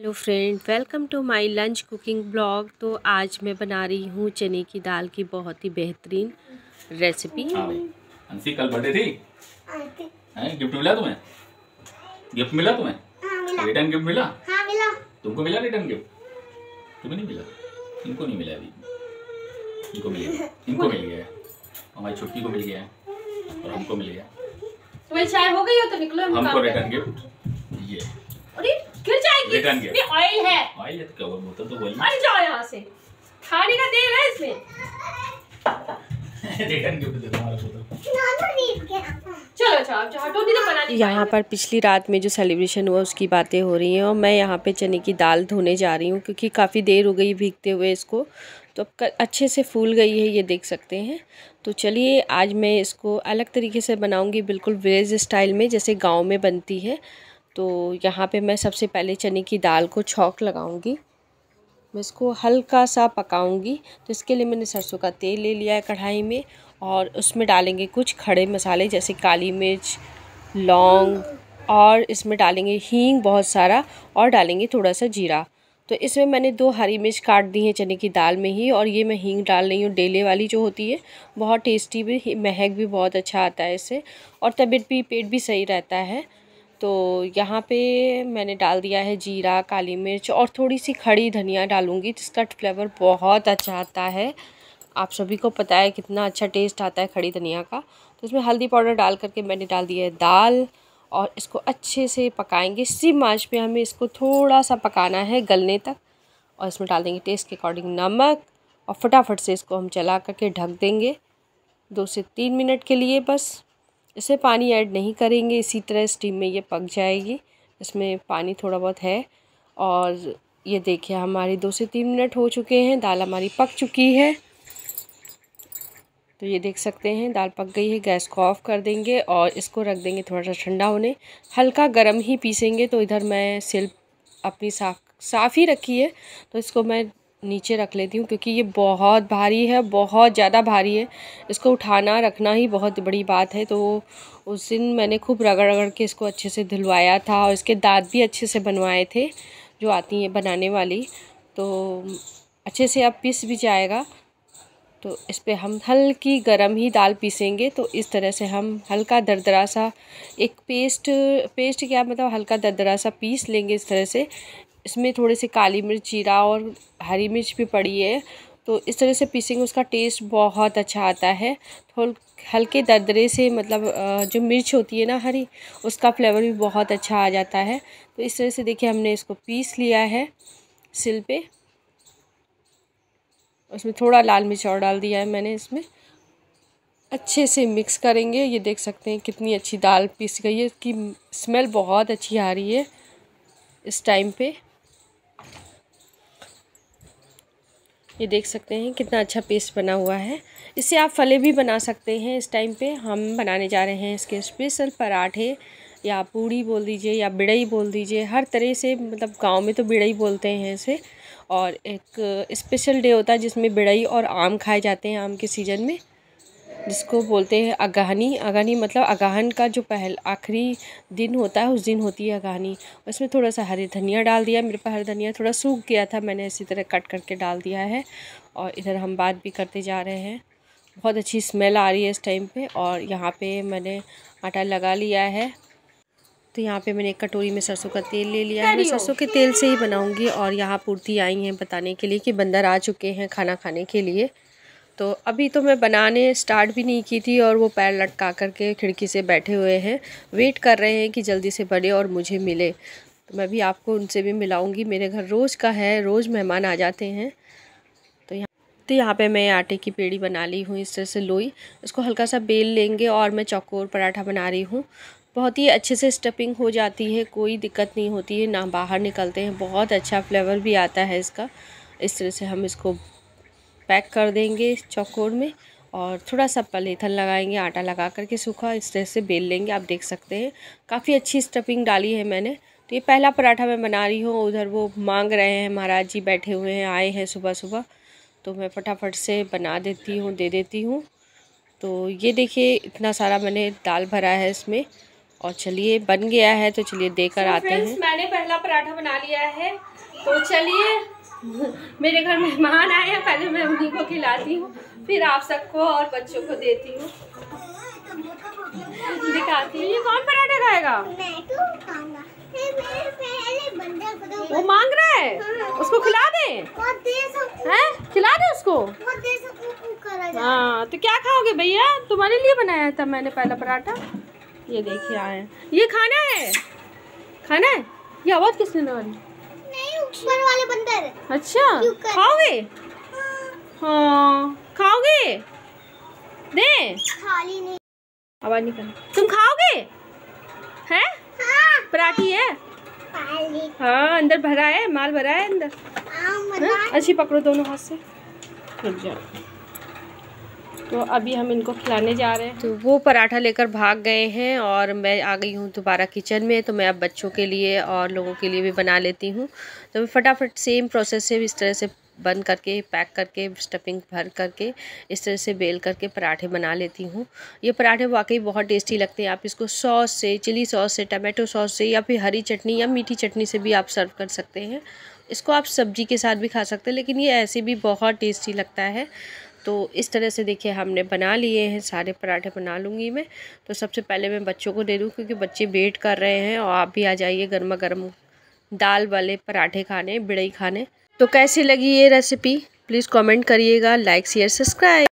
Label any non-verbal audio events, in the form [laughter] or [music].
Hello friend welcome to my lunch cooking blog तो आज मैं बना रही हूँ चने की दाल की बहुत ही बेहतरीन रेसिपी हाँ अंसी कल बर्थडे थी हैं गिफ्ट मिला तुम्हें गिफ्ट मिला तुम्हें हाँ, रिटर्न गिफ्ट मिला हाँ, मिला तुमको मिला रिटर्न गिफ्ट तुम्हें नहीं मिला इनको नहीं मिला अभी इनको मिल गया इनको मिल गया हमारी छुट्टी को मिल गया और हमको मिल गया तुम्हें चाय हो गई हो तो निकलो हमको रिटर्न गिफ्ट ये इसमें ऑयल है ऑयल है तो क्या हुआ बोतल तो यहाँ से खाने का तेल है इसमें [laughs] तो तो। तो यहाँ पर पिछली रात में जो सेलिब्रेशन हुआ उसकी बातें हो रही हैं और मैं यहाँ पे चने की दाल धोने जा रही हूँ क्योंकि काफ़ी देर हो गई भीगते हुए इसको तो अब अच्छे से फूल गई है ये देख सकते हैं तो चलिए आज मैं इसको अलग तरीके से बनाऊँगी बिल्कुल विलेज स्टाइल में जैसे गाँव में बनती है तो यहाँ पे मैं सबसे पहले चने की दाल को छौंक लगाऊंगी मैं इसको हल्का सा पकाऊंगी तो इसके लिए मैंने सरसों का तेल ले लिया है कढ़ाई में और उसमें डालेंगे कुछ खड़े मसाले जैसे काली मिर्च लौंग और इसमें डालेंगे हींग बहुत सारा और डालेंगे थोड़ा सा जीरा तो इसमें मैंने दो हरी मिर्च काट दी है चने की दाल में ही और ये मैं हींग डाल रही हूँ डेले वाली जो होती है बहुत टेस्टी भी महक भी बहुत अच्छा आता है इससे और तबीयत भी पेट भी सही रहता है तो यहाँ पे मैंने डाल दिया है जीरा काली मिर्च और थोड़ी सी खड़ी धनिया डालूँगी जिसका फ्लेवर बहुत अच्छा आता है आप सभी को पता है कितना अच्छा टेस्ट आता है खड़ी धनिया का तो इसमें हल्दी पाउडर डाल करके मैंने डाल दिया है दाल और इसको अच्छे से पकाएंगे सिम आँच पे हमें इसको थोड़ा सा पकाना है गलने तक और इसमें डाल देंगे टेस्ट के अकॉर्डिंग नमक और फटाफट से इसको हम चला करके ढक देंगे दो से तीन मिनट के लिए बस इसमें पानी ऐड नहीं करेंगे इसी तरह स्टीम में ये पक जाएगी इसमें पानी थोड़ा बहुत है और ये देखिए हमारे दो से तीन मिनट हो चुके हैं दाल हमारी पक चुकी है तो ये देख सकते हैं दाल पक गई है गैस को ऑफ़ कर देंगे और इसको रख देंगे थोड़ा सा ठंडा होने हल्का गर्म ही पीसेंगे तो इधर मैं सिल्प अपनी साफ साफ़ ही रखी है तो इसको मैं नीचे रख लेती हूँ क्योंकि ये बहुत भारी है बहुत ज़्यादा भारी है इसको उठाना रखना ही बहुत बड़ी बात है तो उस दिन मैंने खूब रगड़ रगड़ के इसको अच्छे से धुलवाया था और इसके दाँत भी अच्छे से बनवाए थे जो आती हैं बनाने वाली तो अच्छे से अब पीस भी जाएगा तो इस पर हम हल्की गरम ही दाल पीसेंगे तो इस तरह से हम हल्का दरदरा सा एक पेस्ट पेस्ट क्या मतलब हल्का दरदरा सा पीस लेंगे इस तरह से इसमें थोड़े से काली मिर्च जीरा और हरी मिर्च भी पड़ी है तो इस तरह से पीसेंगे उसका टेस्ट बहुत अच्छा आता है हल्के दरदरे से मतलब जो मिर्च होती है ना हरी उसका फ्लेवर भी बहुत अच्छा आ जाता है तो इस तरह से देखिए हमने इसको पीस लिया है सिल पे उसमें थोड़ा लाल मिर्च और डाल दिया है मैंने इसमें अच्छे से मिक्स करेंगे ये देख सकते हैं कितनी अच्छी दाल पीस गई है इसकी स्मेल बहुत अच्छी आ रही है इस टाइम पर ये देख सकते हैं कितना अच्छा पेस्ट बना हुआ है इससे आप फले भी बना सकते हैं इस टाइम पे हम बनाने जा रहे हैं इसके स्पेशल पराठे या पूड़ी बोल दीजिए या बिड़ई बोल दीजिए हर तरह से मतलब गांव में तो बिड़ई बोलते हैं इसे और एक स्पेशल डे होता है जिसमें बिड़ई और आम खाए जाते हैं आम के सीज़न में जिसको बोलते हैं अगहनी अगहनी मतलब अगहन का जो पहल आखिरी दिन होता है उस दिन होती है अगहनी उसमें थोड़ा सा हरी धनिया डाल दिया मेरे पास हरी धनिया थोड़ा सूख गया था मैंने इसी तरह कट करके डाल दिया है और इधर हम बात भी करते जा रहे हैं बहुत अच्छी स्मेल आ रही है इस टाइम पर और यहाँ पर मैंने आटा लगा लिया है तो यहाँ पे मैंने एक कटोरी में सरसों का तेल ले लिया है मैं सरसों के तेल से ही बनाऊँगी और यहाँ पूर्ति आई हैं बताने के लिए कि बंदर आ चुके हैं खाना खाने के लिए तो अभी तो मैं बनाने स्टार्ट भी नहीं की थी और वो पैर लटका करके खिड़की से बैठे हुए हैं वेट कर रहे हैं कि जल्दी से बने और मुझे मिले तो मैं भी आपको उनसे भी मिलाऊंगी मेरे घर रोज़ का है रोज़ मेहमान आ जाते हैं तो यहाँ तो यहाँ पे मैं आटे की पेड़ी बना ली हूँ इस तरह से लोई उसको हल्का सा बेल लेंगे और मैं चौकोर पराठा बना रही हूँ बहुत ही अच्छे से स्टपिंग हो जाती है कोई दिक्कत नहीं होती है ना बाहर निकलते हैं बहुत अच्छा फ्लेवर भी आता है इसका इस तरह से हम इसको पैक कर देंगे चौकोर में और थोड़ा सा पलेथन लगाएंगे आटा लगा करके सूखा इस तरह से बेल लेंगे आप देख सकते हैं काफ़ी अच्छी स्टफिंग डाली है मैंने तो ये पहला पराठा मैं बना रही हूँ उधर वो मांग रहे हैं महाराज जी बैठे हुए हैं आए हैं सुबह सुबह तो मैं फटाफट से बना देती हूँ दे देती हूँ तो ये देखिए इतना सारा मैंने दाल भरा है इसमें और चलिए बन गया है तो चलिए देकर so आते हैं मैंने पहला पराठा बना लिया है तो चलिए मेरे घर मेहमान आए हैं पहले मैं उन्हीं को खिलाती हूँ फिर आप सबको और बच्चों को देती हूँ दिखाती हूँ ये कौन पराठा खाएगा वो मांग रहा है उसको खिला दे हैं खिला दे उसको हाँ तो क्या खाओगे भैया तुम्हारे लिए बनाया था मैंने पहला पराठा ये देखिए आए ये खाना है खाना है ये आवाज़ किसने लगा ऊपर वाले बंदर अच्छा खाओगे हाँ खाओगे दे खाली नहीं आवाज निकाल तुम खाओगे है हाँ, पराठी है हाँ अंदर भरा है माल भरा है अंदर हाँ, अच्छी पकड़ो दोनों हाथ से रुक जाओ तो अभी हम इनको खिलाने जा रहे हैं तो वो पराठा लेकर भाग गए हैं और मैं आ गई हूँ दोबारा किचन में तो मैं अब बच्चों के लिए और लोगों के लिए भी बना लेती हूँ तो मैं फटाफट सेम प्रोसेस से इस तरह से बंद करके पैक करके स्टफिंग भर करके इस तरह से बेल करके पराठे बना लेती हूँ ये पराठे वाकई बहुत टेस्टी लगते हैं आप इसको सॉस से चिली सॉस से टमाटो सॉस से या फिर हरी चटनी या मीठी चटनी से भी आप सर्व कर सकते हैं इसको आप सब्जी के साथ भी खा सकते हैं लेकिन ये ऐसे भी बहुत टेस्टी लगता है तो इस तरह से देखिए हमने बना लिए हैं सारे पराठे बना लूँगी मैं तो सबसे पहले मैं बच्चों को दे दूँ क्योंकि बच्चे वेट कर रहे हैं और आप भी आ जाइए गर्मा गर्म दाल वाले पराठे खाने बिड़ई खाने तो कैसी लगी ये रेसिपी प्लीज़ कमेंट करिएगा लाइक शेयर सब्सक्राइब